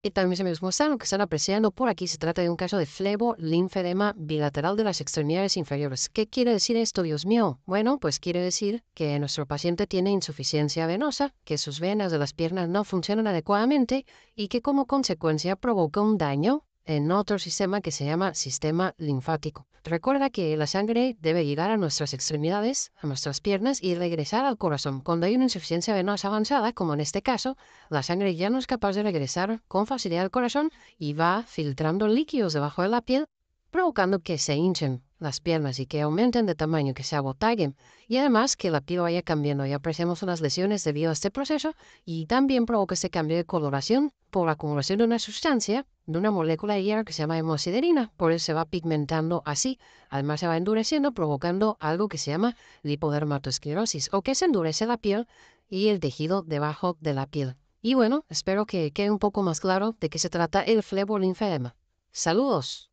Y también se me lo que están apreciando por aquí. Se trata de un caso de flebo linfedema bilateral de las extremidades inferiores. ¿Qué quiere decir esto, Dios mío? Bueno, pues quiere decir que nuestro paciente tiene insuficiencia venosa, que sus venas de las piernas no funcionan adecuadamente y que como consecuencia provoca un daño en otro sistema que se llama sistema linfático. Recuerda que la sangre debe llegar a nuestras extremidades, a nuestras piernas y regresar al corazón. Cuando hay una insuficiencia venosa avanzada, como en este caso, la sangre ya no es capaz de regresar con facilidad al corazón y va filtrando líquidos debajo de la piel provocando que se hinchen las piernas y que aumenten de tamaño, que se agotaguen y además que la piel vaya cambiando y apreciamos las lesiones debido a este proceso, y también provoca este cambio de coloración por la acumulación de una sustancia, de una molécula de hierro que se llama hemosiderina, por eso se va pigmentando así, además se va endureciendo, provocando algo que se llama lipodermatosclerosis, o que se endurece la piel y el tejido debajo de la piel. Y bueno, espero que quede un poco más claro de qué se trata el flebo Saludos.